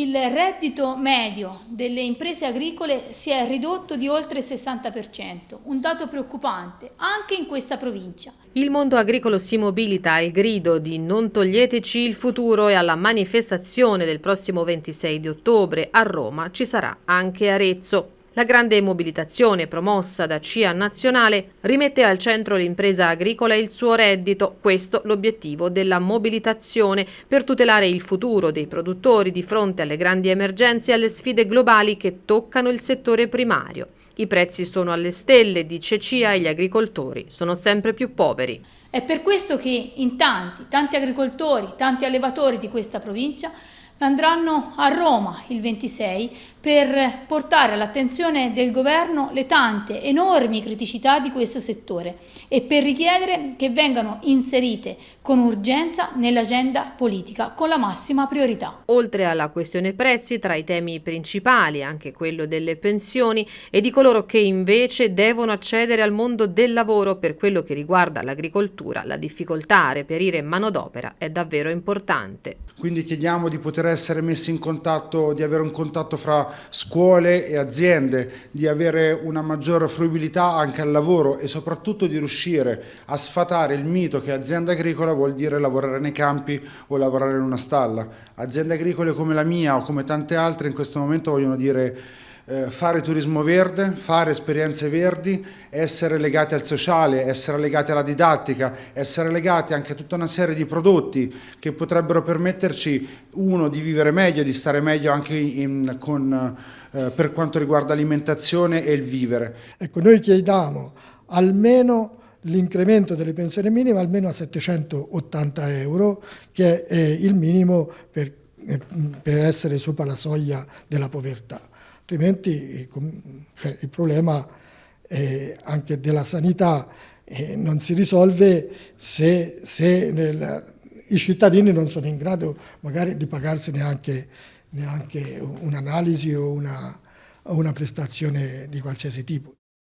il reddito medio delle imprese agricole si è ridotto di oltre il 60%, un dato preoccupante anche in questa provincia. Il mondo agricolo si mobilita al grido di non toglieteci il futuro e alla manifestazione del prossimo 26 di ottobre a Roma ci sarà anche Arezzo. La grande mobilitazione promossa da CIA Nazionale rimette al centro l'impresa agricola e il suo reddito, questo l'obiettivo della mobilitazione per tutelare il futuro dei produttori di fronte alle grandi emergenze e alle sfide globali che toccano il settore primario. I prezzi sono alle stelle, dice CIA, e gli agricoltori sono sempre più poveri. È per questo che in tanti, tanti agricoltori, tanti allevatori di questa provincia andranno a Roma il 26 per portare all'attenzione del governo le tante enormi criticità di questo settore e per richiedere che vengano inserite con urgenza nell'agenda politica con la massima priorità. Oltre alla questione prezzi, tra i temi principali anche quello delle pensioni e di coloro che invece devono accedere al mondo del lavoro per quello che riguarda l'agricoltura, la difficoltà a reperire manodopera è davvero importante. Quindi chiediamo di poter essere messi in contatto, di avere un contatto fra scuole e aziende, di avere una maggiore fruibilità anche al lavoro e soprattutto di riuscire a sfatare il mito che azienda agricola vuol dire lavorare nei campi o lavorare in una stalla. Aziende agricole come la mia o come tante altre in questo momento vogliono dire eh, fare turismo verde, fare esperienze verdi, essere legati al sociale, essere legati alla didattica, essere legati anche a tutta una serie di prodotti che potrebbero permetterci, uno, di vivere meglio, di stare meglio anche in, con, eh, per quanto riguarda l'alimentazione e il vivere. Ecco, noi chiediamo almeno l'incremento delle pensioni minime almeno a 780 euro, che è il minimo per, eh, per essere sopra la soglia della povertà altrimenti cioè, il problema eh, anche della sanità eh, non si risolve se, se nel, i cittadini non sono in grado magari di pagarsi neanche, neanche un'analisi o una, una prestazione di qualsiasi tipo.